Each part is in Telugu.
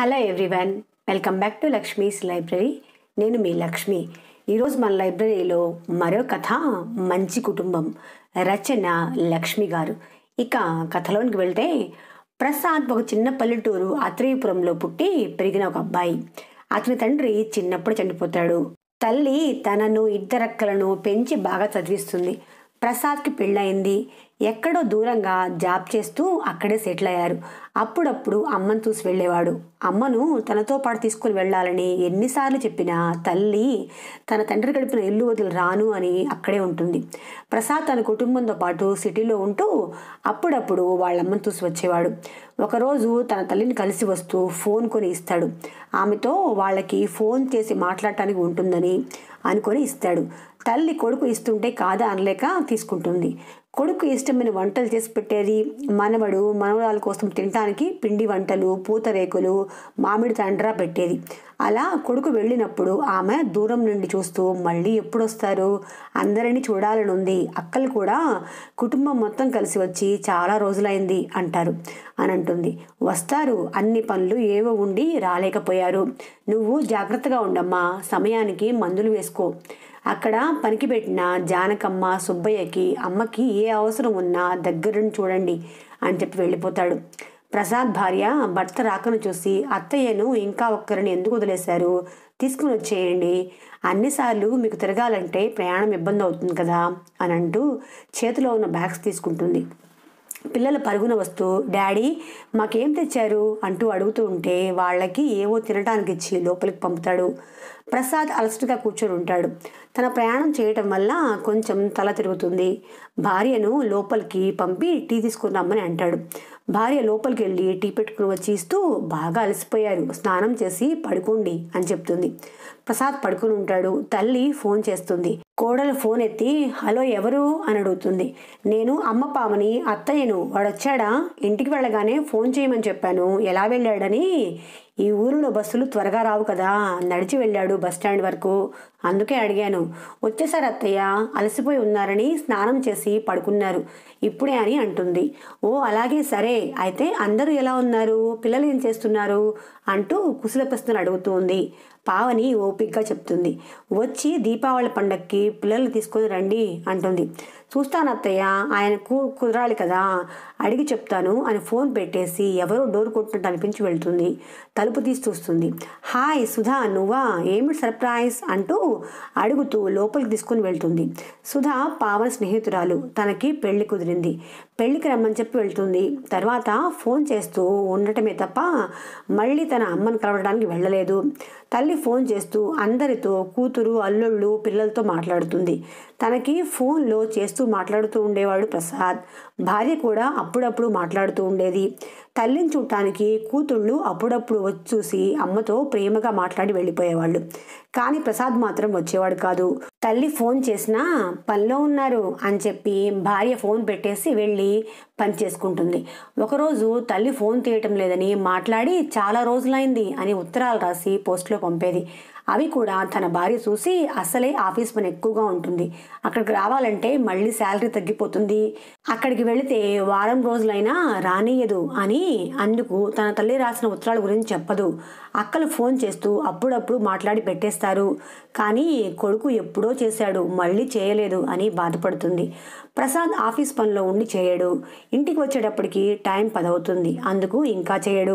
Hello everyone welcome back to Lakshmi's library నేను మీ లక్ష్మి ఈరోజు మన లైబ్రరీలో మరో కథ మంచి కుటుంబం రచన లక్ష్మి గారు ఇక కథలోనికి వెళ్తే ప్రసాద్ ఒక చిన్న పల్లెటూరు అత్రేయపురంలో పుట్టి పెరిగిన ఒక అబ్బాయి అతని తండ్రి చిన్నప్పుడు చనిపోతాడు తల్లి తనను ఇద్దరక్కలను పెంచి బాగా చదివిస్తుంది ప్రసాద్కి పెళ్ళయింది ఎక్కడో దూరంగా జాబ్ చేస్తూ అక్కడే సెటిల్ అయ్యారు అప్పుడప్పుడు అమ్మను చూసి వెళ్ళేవాడు అమ్మను తనతో పాటు తీసుకుని వెళ్ళాలని ఎన్నిసార్లు చెప్పినా తల్లి తన తండ్రి గడిపిన ఇల్లు వదిలి రాను అని అక్కడే ఉంటుంది ప్రసాద్ తన కుటుంబంతో పాటు సిటీలో ఉంటూ అప్పుడప్పుడు వాళ్ళ అమ్మను చూసి వచ్చేవాడు ఒకరోజు తన తల్లిని కలిసి వస్తూ ఫోన్ కొని ఇస్తాడు ఆమెతో వాళ్ళకి ఫోన్ చేసి మాట్లాడటానికి ఉంటుందని అనుకొని ఇస్తాడు తల్లి కొడుకు ఇస్తుంటే కాదా అనలేక తీసుకుంటుంది కొడుకు ఇష్టమైన వంటలు చేసి పెట్టేది మనవడు మనవరాల కోసం తినటానికి పిండి వంటలు పూతరేకులు మామిడి తండ్రా పెట్టేది అలా కొడుకు వెళ్ళినప్పుడు ఆమె దూరం నుండి చూస్తూ మళ్ళీ ఎప్పుడు వస్తారు అందరినీ చూడాలని ఉంది అక్కలు కూడా కుటుంబం మొత్తం కలిసి వచ్చి చాలా రోజులైంది అంటారు అని అంటుంది వస్తారు అన్ని పనులు ఏవో ఉండి రాలేకపోయారు నువ్వు జాగ్రత్తగా ఉండమ్మా సమయానికి మందులు వేసుకో అక్కడ పనికిపెట్టిన జానకమ్మ సుబ్బయ్యకి అమ్మకి ఏ అవసరం ఉన్నా దగ్గరని చూడండి అని చెప్పి వెళ్ళిపోతాడు ప్రసాద్ భార్య భర్త రాకను చూసి అత్తయ్యను ఇంకా ఒక్కరిని ఎందుకు వదిలేశారు తీసుకుని వచ్చేయండి అన్నిసార్లు మీకు తిరగాలంటే ప్రయాణం ఇబ్బంది అవుతుంది కదా అని అంటూ చేతిలో ఉన్న బ్యాగ్స్ తీసుకుంటుంది పిల్లలు పరుగున వస్తూ డాడీ మాకేం తెచ్చారు అంటూ అడుగుతూ ఉంటే వాళ్ళకి ఏవో తినడానికి ఇచ్చి లోపలికి పంపుతాడు ప్రసాద్ అలసటగా కూర్చొని ఉంటాడు తన ప్రయాణం చేయటం వల్ల కొంచెం తల తిరుగుతుంది భార్యను లోపలికి పంపి టీ రమ్మని అంటాడు భార్య లోపలికి వెళ్ళి టీ పెట్టుకుని వచ్చి ఇస్తూ బాగా అలసిపోయారు స్నానం చేసి పడుకోండి అని చెప్తుంది ప్రసాద్ పడుకుని ఉంటాడు తల్లి ఫోన్ చేస్తుంది కోడలు ఫోన్ ఎత్తి హలో ఎవరు అని అడుగుతుంది నేను అమ్మ పామని అత్తయ్యను వాడు వచ్చాడా ఇంటికి వెళ్ళగానే ఫోన్ చేయమని చెప్పాను ఎలా వెళ్ళాడని ఈ ఊరిలో బస్సులు త్వరగా రావు కదా నడిచి వెళ్ళాడు బస్టాండ్ వరకు అందుకే అడిగాను వచ్చేసారి అత్తయ్య అలసిపోయి ఉన్నారని స్నానం చేసి పడుకున్నారు ఇప్పుడే అని అంటుంది ఓ అలాగే సరే అయితే అందరూ ఎలా ఉన్నారు పిల్లలు ఏం చేస్తున్నారు అంటూ కుశల ప్రశ్నలు అడుగుతుంది పావని ఓపిక్గా చెప్తుంది వచ్చి దీపావళి పండక్కి పిల్లలు తీసుకొని రండి అంటుంది చూస్తాను అత్తయ్య ఆయన కుదరాలి కదా అడిగి చెప్తాను అని ఫోన్ పెట్టేసి ఎవరో డోర్ కొట్టినట్టు అనిపించి వెళ్తుంది తలుపు తీసి చూస్తుంది హాయ్ సుధా నువ్వా ఏమి సర్ప్రైజ్ అంటూ అడుగుతూ లోపలికి తీసుకుని వెళ్తుంది సుధా పావన స్నేహితురాలు తనకి పెళ్లి కుదిరింది పెళ్లికి రమ్మని చెప్పి వెళ్తుంది తర్వాత ఫోన్ చేస్తూ ఉండటమే తప్ప మళ్ళీ తన అమ్మను కలవడానికి వెళ్ళలేదు తల్లి ఫోన్ చేస్తూ అందరితో కూతురు అల్లుళ్ళు పిల్లలతో మాట్లాడుతుంది తనకి ఫోన్లో చేస్తూ మాట్లాడుతూ ఉండేవాడు ప్రసాద్ భార్య కూడా అప్పుడప్పుడు మాట్లాడుతూ ఉండేది తల్లిని చూడటానికి కూతుళ్ళు అప్పుడప్పుడు వచ్చి చూసి అమ్మతో ప్రేమగా మాట్లాడి వెళ్ళిపోయేవాళ్ళు కానీ ప్రసాద్ మాత్రం వచ్చేవాడు కాదు తల్లి ఫోన్ చేసినా పనిలో ఉన్నారు అని చెప్పి భార్య ఫోన్ పెట్టేసి వెళ్ళి పనిచేసుకుంటుంది ఒకరోజు తల్లి ఫోన్ తీయటం లేదని మాట్లాడి చాలా రోజులైంది అని ఉత్తరాలు రాసి పోస్ట్లో పంపేది అవి కూడా తన భార్య చూసి అసలే ఆఫీస్ పని ఎక్కువగా ఉంటుంది అక్కడికి రావాలంటే మళ్ళీ శాలరీ తగ్గిపోతుంది అక్కడికి వెళితే వారం రోజులైనా రానియదు అని అందుకు తన తల్లి రాసిన ఉత్తరాల గురించి చెప్పదు అక్కలు ఫోన్ చేస్తూ అప్పుడప్పుడు మాట్లాడి పెట్టేస్తారు కానీ కొడుకు ఎప్పుడో చేశాడు మళ్ళీ చేయలేదు అని బాధపడుతుంది ప్రసాద్ ఆఫీస్ పనిలో ఉండి చేయడు ఇంటికి వచ్చేటప్పటికి టైం పదవుతుంది అందుకు ఇంకా చేయడు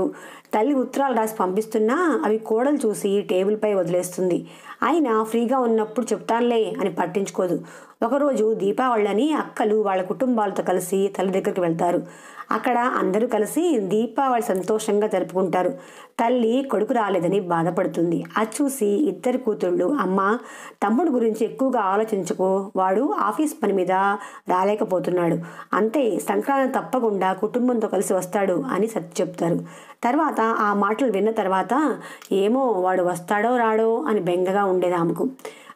తల్లి ఉత్తరాలు రాసి పంపిస్తున్నా అవి కోడలు చూసి టేబుల్పై వదిలేస్తుంది అయినా ఫ్రీగా ఉన్నప్పుడు చెప్తానులే అని పట్టించుకోదు ఒకరోజు దీపావళి అని అక్కలు వాళ్ళ కుటుంబాలతో కలిసి తల్లి దగ్గరికి వెళ్తారు అక్కడ అందరూ కలిసి దీపావళి సంతోషంగా జరుపుకుంటారు తల్లి కొడుకు రాలేదని బాధపడుతుంది అది చూసి ఇద్దరు కూతుళ్ళు అమ్మ తమ్ముడు గురించి ఎక్కువగా ఆలోచించుకో వాడు ఆఫీస్ పని మీద రాలేకపోతున్నాడు అంతే సంక్రాంతి తప్పకుండా కుటుంబంతో కలిసి వస్తాడు అని సత్య చెప్తారు తర్వాత ఆ మాటలు విన్న తర్వాత ఏమో వాడు వస్తాడో రాడో అని బెంగగా ఉండేది ఆమెకు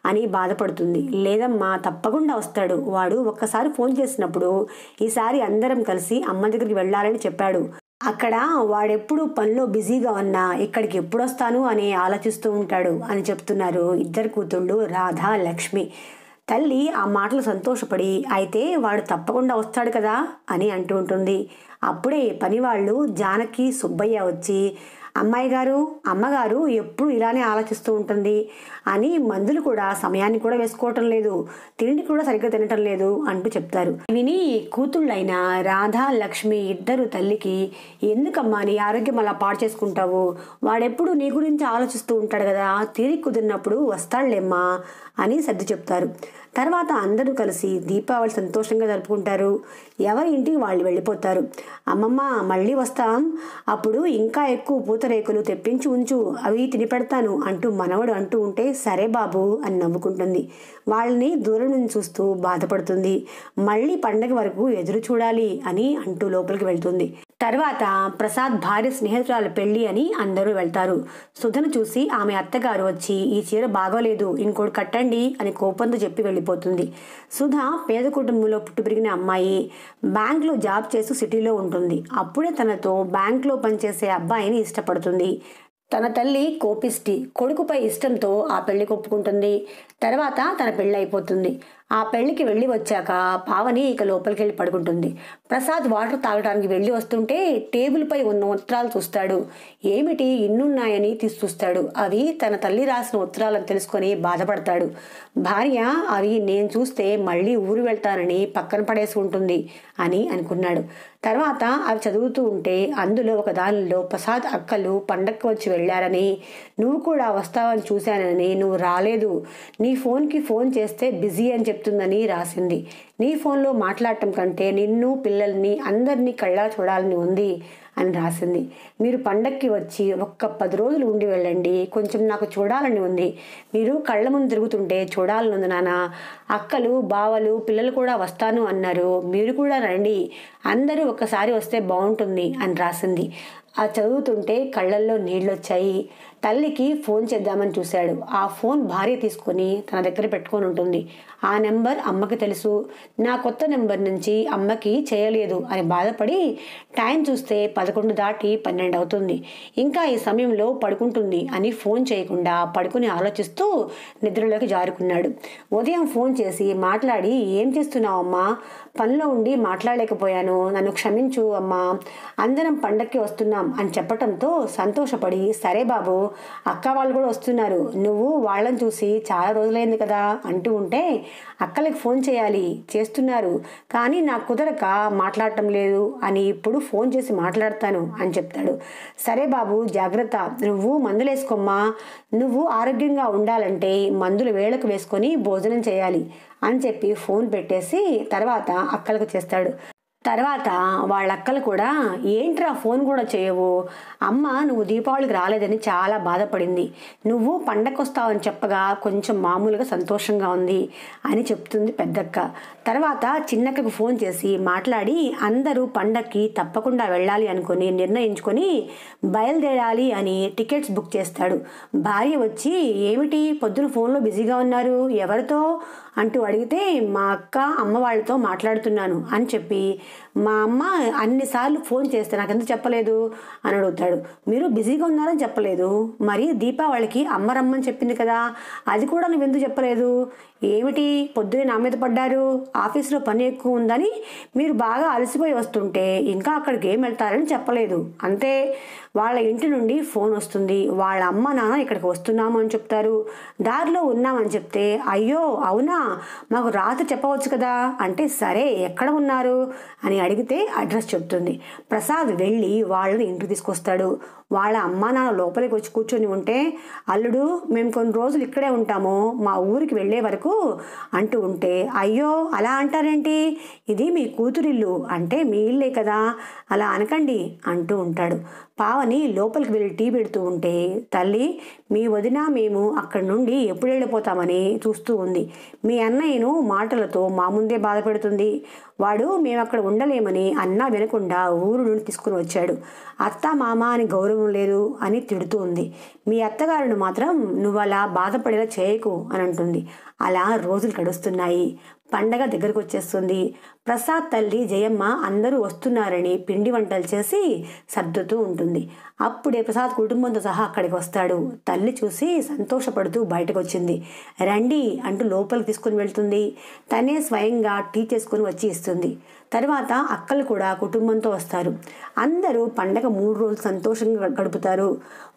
అని బాధపడుతుంది లేదమ్మా తప్పకుండా వస్తాడు వాడు ఒక్కసారి ఫోన్ చేసినప్పుడు ఈసారి అందరం కలిసి అమ్మ దగ్గరికి వెళ్ళాలని చెప్పాడు అక్కడ వాడెప్పుడు పనిలో బిజీగా ఉన్నా ఇక్కడికి ఎప్పుడు వస్తాను అని ఆలోచిస్తూ ఉంటాడు అని చెప్తున్నారు ఇద్దరు కూతుళ్ళు రాధా లక్ష్మి తల్లి ఆ మాటలు సంతోషపడి అయితే వాడు తప్పకుండా వస్తాడు కదా అని అంటూ ఉంటుంది అప్పుడే పనివాళ్ళు జానకి సుబ్బయ్య వచ్చి అమ్మాయి గారు అమ్మగారు ఎప్పుడు ఇలానే ఆలోచిస్తూ ఉంటుంది అని మందులు కూడా సమయాన్ని కూడా వేసుకోవటం లేదు తిండి కూడా సరిగ్గా తినటం లేదు అంటూ చెప్తారు విని కూతుళ్ళైన రాధా లక్ష్మి ఇద్దరు తల్లికి ఎందుకమ్మా నీ ఆరోగ్యం అలా పాడు చేసుకుంటావు వాడెప్పుడు నీ గురించి ఆలోచిస్తూ ఉంటాడు కదా తిరిగి కుదిరినప్పుడు వస్తాడులేమ్మా అని సర్ది చెప్తారు తర్వాత అందరూ కలిసి దీపావళి సంతోషంగా జరుపుకుంటారు ఎవరి ఇంటికి వాళ్ళు వెళ్ళిపోతారు అమ్మమ్మ మళ్ళీ వస్తాం అప్పుడు ఇంకా ఎక్కువ పూతరేకులు తెప్పించి ఉంచు అవి తిని పెడతాను అంటూ మనవడు అంటూ ఉంటే సరే బాబు అని నవ్వుకుంటుంది వాళ్ళని దూరం నుంచి చూస్తూ బాధపడుతుంది మళ్ళీ పండగ వరకు ఎదురు చూడాలి అని అంటూ లోపలికి వెళ్తుంది తర్వాత ప్రసాద్ భార్య స్నేహితురాలు పెళ్లి అని అందరూ వెళ్తారు సుధను చూసి ఆమె అత్తగారు వచ్చి ఈ చీర బాగోలేదు ఇంకోటి కట్టండి అని కోపంతో చెప్పి వెళ్ళిపోతుంది సుధ పేద కుటుంబంలో పుట్టుపెరిగిన అమ్మాయి బ్యాంక్లో జాబ్ చేస్తూ సిటీలో ఉంటుంది అప్పుడే తనతో బ్యాంక్లో పనిచేసే అబ్బాయిని ఇష్టపడుతుంది తన తల్లి కోపిష్టి కొడుకుపై ఇష్టంతో ఆ పెళ్లి కొప్పుకుంటుంది తర్వాత తన పెళ్ళి అయిపోతుంది ఆ పెళ్లికి వెళ్ళి వచ్చాక పావని ఇక లోపలికి వెళ్ళి పడుకుంటుంది ప్రసాద్ వాటర్ తాగడానికి వెళ్ళి వస్తుంటే టేబుల్పై ఉన్న ఉత్తరాలు చూస్తాడు ఏమిటి ఇన్నున్నాయని తీసి చూస్తాడు అవి తన తల్లి రాసిన ఉత్తరాలను తెలుసుకొని బాధపడతాడు భార్య అవి నేను చూస్తే మళ్ళీ ఊరు వెళ్తానని పక్కన పడేసి ఉంటుంది అని అనుకున్నాడు తర్వాత అవి చదువుతూ ఉంటే అందులో ఒక దానిలో ప్రసాద్ అక్కలు పండక్కి వచ్చి వెళ్ళారని నువ్వు కూడా వస్తావని చూశానని నువ్వు రాలేదు నీ ఫోన్కి ఫోన్ చేస్తే బిజీ అని చెప్పి చెప్తుందని రాసింది నీ ఫోన్లో మాట్లాడటం కంటే నిన్ను పిల్లల్ని అందరినీ కళ్ళా చూడాలని ఉంది అని రాసింది మీరు పండక్కి వచ్చి ఒక్క పది రోజులు ఉండి వెళ్ళండి కొంచెం నాకు చూడాలని ఉంది మీరు కళ్ళ ముందు తిరుగుతుంటే చూడాలని ఉంది నాన్న అక్కలు బావలు పిల్లలు కూడా వస్తాను అన్నారు మీరు కూడా రండి అందరూ ఒక్కసారి వస్తే బాగుంటుంది అని రాసింది ఆ చదువుతుంటే కళ్ళల్లో నీళ్ళొచ్చాయి తల్లికి ఫోన్ చేద్దామని చూశాడు ఆ ఫోన్ భార్య తీసుకొని తన దగ్గర పెట్టుకొని ఉంటుంది ఆ నెంబర్ అమ్మకి తెలుసు నా కొత్త నెంబర్ నుంచి అమ్మకి చేయలేదు అని బాధపడి టైం చూస్తే పదకొండు దాటి పన్నెండు అవుతుంది ఇంకా ఈ సమయంలో పడుకుంటుంది అని ఫోన్ చేయకుండా పడుకుని ఆలోచిస్తూ నిద్రలోకి జారుకున్నాడు ఉదయం ఫోన్ చేసి మాట్లాడి ఏం చేస్తున్నావు అమ్మా పనిలో ఉండి మాట్లాడలేకపోయాను నన్ను క్షమించు అమ్మా అందరం పండక్కి వస్తున్నాం అని చెప్పడంతో సంతోషపడి సరే బాబు అక్క వాళ్ళు కూడా వస్తున్నారు నువ్వు వాళ్ళని చూసి చాలా రోజులైంది కదా అంటూ ఉంటే అక్కలకి ఫోన్ చేయాలి చేస్తున్నారు కానీ నాకు కుదరక మాట్లాడటం లేదు అని ఇప్పుడు ఫోన్ చేసి మాట్లాడతాను అని చెప్తాడు సరే బాబు జాగ్రత్త నువ్వు వేసుకోమ్మా నువ్వు ఆరోగ్యంగా ఉండాలంటే మందులు వేళకు వేసుకొని భోజనం చేయాలి అని చెప్పి ఫోన్ పెట్టేసి తర్వాత అక్కలకు చేస్తాడు తర్వాత వాళ్ళక్కలు కూడా ఏంట్రా ఫోన్ కూడా చేయవు అమ్మ నువ్వు దీపావళికి రాలేదని చాలా బాధపడింది నువ్వు పండకొస్తావని చెప్పగా కొంచెం మామూలుగా సంతోషంగా ఉంది అని చెప్తుంది పెద్దక్క తర్వాత చిన్నక్కకు ఫోన్ చేసి మాట్లాడి అందరూ పండక్కి తప్పకుండా వెళ్ళాలి అనుకుని నిర్ణయించుకొని బయలుదేరాలి అని టికెట్స్ బుక్ చేస్తాడు భార్య వచ్చి ఏమిటి పొద్దున ఫోన్లో బిజీగా ఉన్నారు ఎవరితో అంటూ అడిగితే మా అక్క అమ్మ వాళ్ళతో మాట్లాడుతున్నాను అని చెప్పి మా అమ్మ అన్నిసార్లు ఫోన్ చేస్తే నాకు ఎందుకు చెప్పలేదు అని అడుగుతాడు మీరు బిజీగా ఉన్నారని చెప్పలేదు మరి దీపావళికి అమ్మ రమ్మని చెప్పింది కదా అది కూడా నువ్వు ఎందుకు చెప్పలేదు ఏమిటి పొద్దునే నా మీద పడ్డారు ఆఫీసులో పని ఎక్కువ ఉందని మీరు బాగా అలసిపోయి వస్తుంటే ఇంకా అక్కడికి ఏం వెళ్తారని చెప్పలేదు అంతే వాళ్ళ ఇంటి నుండి ఫోన్ వస్తుంది వాళ్ళ అమ్మ నాన్న ఇక్కడికి వస్తున్నాము అని చెప్తారు దారిలో ఉన్నామని చెప్తే అయ్యో అవునా మాకు రాత్రి చెప్పవచ్చు కదా అంటే సరే ఎక్కడ ఉన్నారు అని అడిగితే అడ్రస్ చెప్తుంది ప్రసాద్ వెళ్ళి వాళ్ళని ఇంటికి తీసుకొస్తాడు వాళ్ళ అమ్మ నాన్న లోపలికి వచ్చి కూర్చొని ఉంటే అల్లుడు మేము కొన్ని రోజులు ఇక్కడే ఉంటాము మా ఊరికి వెళ్ళే వరకు మనకు అంటూ ఉంటే అయ్యో అలా అంటారేంటి ఇది మీ కూతురిల్లు అంటే మీ ఇల్లే కదా అలా అనకండి అంటూ ఉంటాడు పావని లోపలికి వెళ్ళి టీ పెడుతూ ఉంటే తల్లి మీ వదిన మేము అక్కడి నుండి ఎప్పుడు వెళ్ళిపోతామని చూస్తూ ఉంది మీ అన్నయ్యను మాటలతో మా ముందే బాధపెడుతుంది వాడు మేము అక్కడ ఉండలేమని అన్న వినకుండా ఊరు నుండి తీసుకుని వచ్చాడు అత్త మామ అని గౌరవం లేదు అని తిడుతూ ఉంది మీ అత్తగారును మాత్రం నువ్వు అలా బాధపడేలా చేయకు అని అంటుంది అలా రోజులు గడుస్తున్నాయి పండగ దగ్గరకు వచ్చేస్తుంది ప్రసాద్ తల్లి జయమ్మ అందరూ వస్తున్నారని పిండి వంటలు చేసి సర్దుతూ ఉంటుంది అప్పుడే ప్రసాద్ కుటుంబంతో సహా అక్కడికి వస్తాడు తల్లి చూసి సంతోషపడుతూ బయటకు వచ్చింది రండి అంటూ లోపలికి తీసుకుని వెళ్తుంది తనే స్వయంగా టీ చేసుకుని వచ్చి ఇస్తుంది తర్వాత అక్కలు కూడా కుటుంబంతో వస్తారు అందరూ పండగ మూడు రోజులు సంతోషంగా గడుపుతారు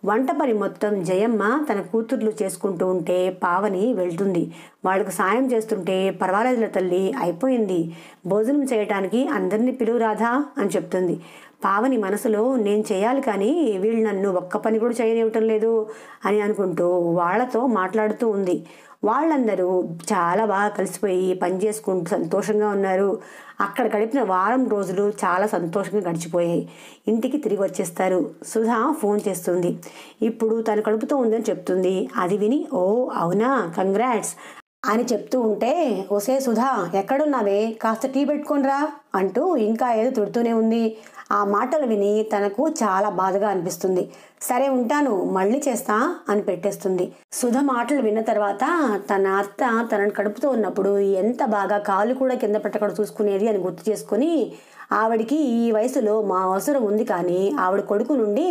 వంట పని మొత్తం జయమ్మ తన కూతుర్లు చేసుకుంటూ ఉంటే పావని వెళ్తుంది వాళ్ళకు సాయం చేస్తుంటే పర్వాలేదుల తల్లి అయిపోయింది భోజనం చేయటానికి అందరినీ పిలువురాధా అని చెప్తుంది పావని మనసులో నేను చేయాలి కానీ వీళ్ళు నన్ను ఒక్క పని కూడా చేయనివ్వటం లేదు అని అనుకుంటూ వాళ్లతో మాట్లాడుతూ ఉంది వాళ్ళందరూ చాలా బాగా కలిసిపోయి పని చేసుకుంటూ సంతోషంగా ఉన్నారు అక్కడ గడిపిన వారం రోజులు చాలా సంతోషంగా గడిచిపోయాయి ఇంటికి తిరిగి వచ్చేస్తారు సుధా ఫోన్ చేస్తుంది ఇప్పుడు తను కడుపుతో ఉందని చెప్తుంది అది విని ఓ అవునా కంగ్రాట్స్ అని చెప్తూ ఉంటే ఒసే సుధా ఎక్కడున్నావే కాస్త టీ పెట్టుకోనరా అంటూ ఇంకా ఏదో తుడుతూనే ఉంది ఆ మాటలు విని తనకు చాలా బాధగా అనిపిస్తుంది సరే ఉంటాను మళ్ళీ చేస్తా అని పెట్టేస్తుంది సుధ మాటలు విన్న తర్వాత తన అత్త తనను కడుపుతూ ఉన్నప్పుడు ఎంత బాగా కాలు కూడా కింద పెట్టకుండా చూసుకునేది అని గుర్తు చేసుకుని ఆవిడికి ఈ వయసులో మా అవసరం ఉంది కానీ ఆవిడ కొడుకు నుండి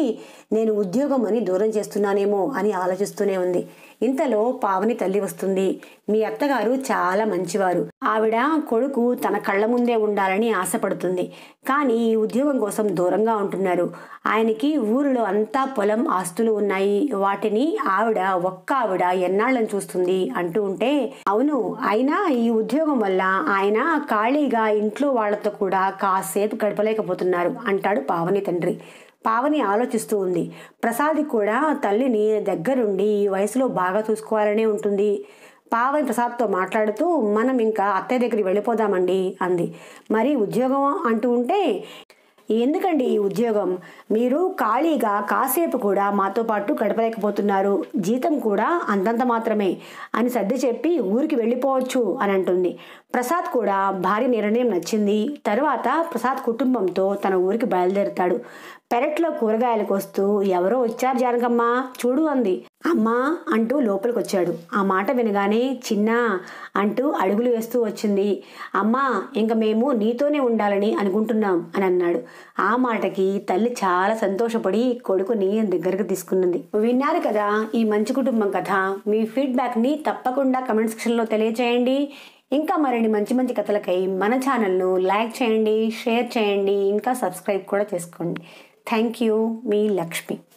నేను ఉద్యోగం అని దూరం చేస్తున్నానేమో అని ఆలోచిస్తూనే ఉంది ఇంతలో పావని తల్లి వస్తుంది మీ అత్తగారు చాలా మంచివారు ఆవిడ కొడుకు తన కళ్ళ ముందే ఉండాలని ఆశపడుతుంది కానీ ఈ ఉద్యోగం కోసం దూరంగా ఉంటున్నారు ఆయనకి ఊరిలో అంతా పొలం ఆస్తులు ఉన్నాయి వాటిని ఆవిడ ఒక్క ఆవిడ ఎన్నాళ్ళని చూస్తుంది అంటూ ఉంటే అవును అయినా ఈ ఉద్యోగం వల్ల ఆయన ఖాళీగా ఇంట్లో వాళ్లతో కూడా కాసేపు గడపలేకపోతున్నారు అంటాడు పావని తండ్రి పావని ఆలోచిస్తూ ఉంది ప్రసాద్కి కూడా తల్లిని దగ్గరుండి ఈ వయసులో బాగా చూసుకోవాలనే ఉంటుంది పావని ప్రసాద్తో మాట్లాడుతూ మనం ఇంకా అత్తయ్య దగ్గరికి వెళ్ళిపోదామండి అంది మరి ఉద్యోగం అంటూ ఉంటే ఎందుకండి ఈ ఉద్యోగం మీరు ఖాళీగా కాసేపు కూడా మాతో పాటు గడపలేకపోతున్నారు జీతం కూడా అంతంత మాత్రమే అని సర్ది చెప్పి ఊరికి వెళ్ళిపోవచ్చు అని అంటుంది ప్రసాద్ కూడా భారీ నిర్ణయం నచ్చింది తరువాత ప్రసాద్ కుటుంబంతో తన ఊరికి బయలుదేరుతాడు పెరట్లో కూరగాయలు కోస్తూ ఎవరో వచ్చారు జానకమ్మా చూడు అంది అమ్మా అంటూ లోపలికొచ్చాడు ఆ మాట వినగానే చిన్న అంటూ అడుగులు వేస్తూ వచ్చింది అమ్మా ఇంక మేము నీతోనే ఉండాలని అనుకుంటున్నాం అని అన్నాడు ఆ మాటకి తల్లి చాలా సంతోషపడి కొడుకుని దగ్గరకు తీసుకున్నది విన్నారు కదా ఈ మంచి కుటుంబం కథ మీ ఫీడ్బ్యాక్ని తప్పకుండా కమెంట్ సెక్షన్లో తెలియచేయండి ఇంకా మరిన్ని మంచి మంచి కథలకై మన ఛానల్ను లైక్ చేయండి షేర్ చేయండి ఇంకా సబ్స్క్రైబ్ కూడా చేసుకోండి Thank you, me Lakshmi.